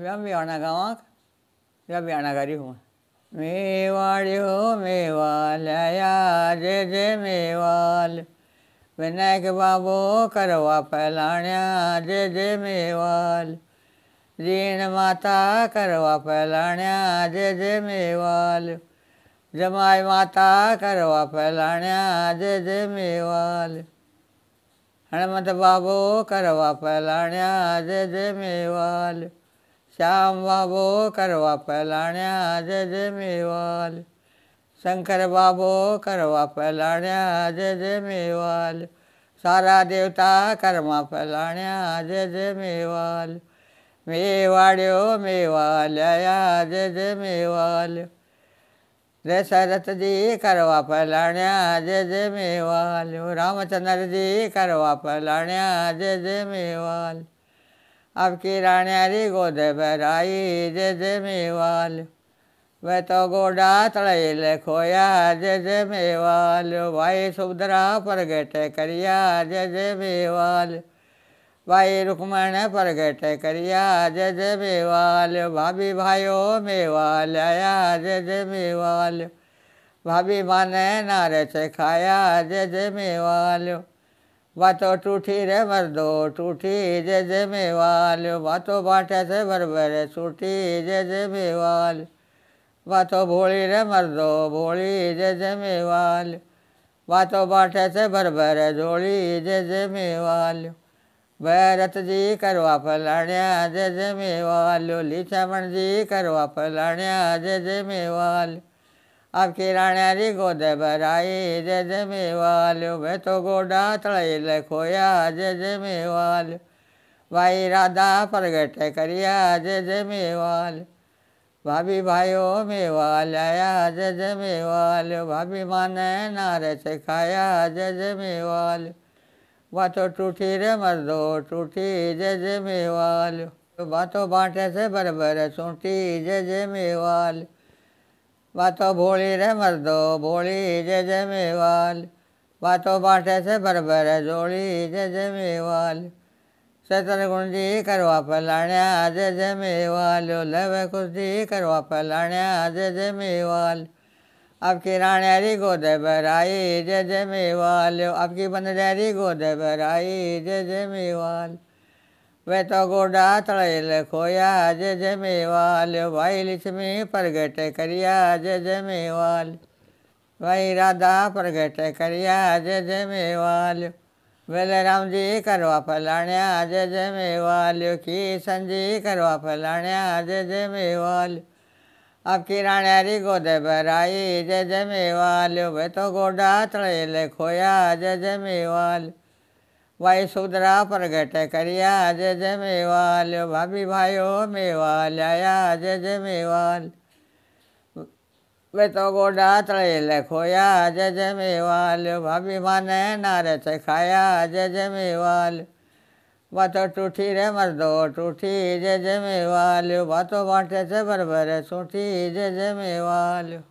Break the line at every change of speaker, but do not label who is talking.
व्याम्याणा गाँव व्याम्याणा गारी हूँ मेवाड़ो मेवा मेवाल जे जे मेवाल विनायक बाबो करवा पहलाण्या जे जे मेवाल जीण माता करवा पहलाण्या जे जे मेवाल जमाय माता करवा पहलाण्या जे जे मेवाल हणमत बाबो करवा पहलाण्या जे जे मेवाल श्याम बाबो करवा पलाण्या जय जय मेवाल शंकर बाबो करवा पलाण्या जय जय मेवाल सारा देवता कर्मा पलाण्या जय जय मेवाल मेवाड्यो मेवालया जय जय मेवाल दशरथ जी करवा पलाण्या जय जय मेवाल रामचंद्र जी करवा पलाण्या जय जय मेवाल अब की राण्यारी गोद बराई मेवाल वह तो गोडा तड़ेल खोया जज मेवाल भाई सुभद्रा प्रगट करिया जज मेवाल भाई रुक्मण प्रगट करिया जज मेवाल भाभी भाइयो मेवाल आया जज मेवाल भाभी माने नारे खाया जज मेवाल वतो टूठी रे मर्दो टूठी जे जे मेवाल वतो बाटे से भरभरे सूठी जे जे मेवाल वतो भोली रे मर दो भोली जे जे मेवाल वतो बाटे से भरभरे झोली जे जे मेवाल भैरत जी करवा फलाण्या जे जे मेवाल लीछमण जी करवा फलाण्या जे जे मेवाल अब किराण्यारी गोद जे जे में वालू मैं तो गोडा तड़ेल खोया जे में वालू भाई राधा प्रगट करिया जे में वालू भाभी में वाल आया जे में वालू भाभी माने नारे से खाया जे में वालू बातों टूटी रे मर्दो टूटी जे में वालू बातों बांटे से बरबर सूटी जे में वालू वातो भोली रे मर्दो भोली जय जय मेवाल वातो बाटे से बरबर जोड़ी जय जय मेवाल सतर गुण जी करवा पलाण्या जय जय मेवाल लव कुछ जी करवा पलाण्या जय जय मेवाल आपकी राणारी गोद बराई जय जय मेवाल आपकी बन गोद बराई जय जय मेवाल वे तो गोडा तड़ेल खोया जय जय मेवाल भाई लक्ष्मी प्रगट करिया जय जय मेवाल भाई राधा प्रगट करिया जय जय मेवाल राम जी करवा फलाण्या जय जय मेवाल की संजी करवा फलाण्या जय जय मेवाल अब किराण्यारी गोदे बराई जय जय मेवाल वे तो गोडा तड़ेल खोया जय जय वैशूद्रा प्रगट करिया जय जय मेवाल भाभी भाई मेवाल आया जय जय मेवाल वे तो गोडा तड़ेल खोया जय जय मेवाल भाभी माने नारच खाया जय जय मेवाल बातो टूठी रे मर्दो टूठी जय जय मेवाल बातो बाटे से बरबर सूठी जय जय मेवाल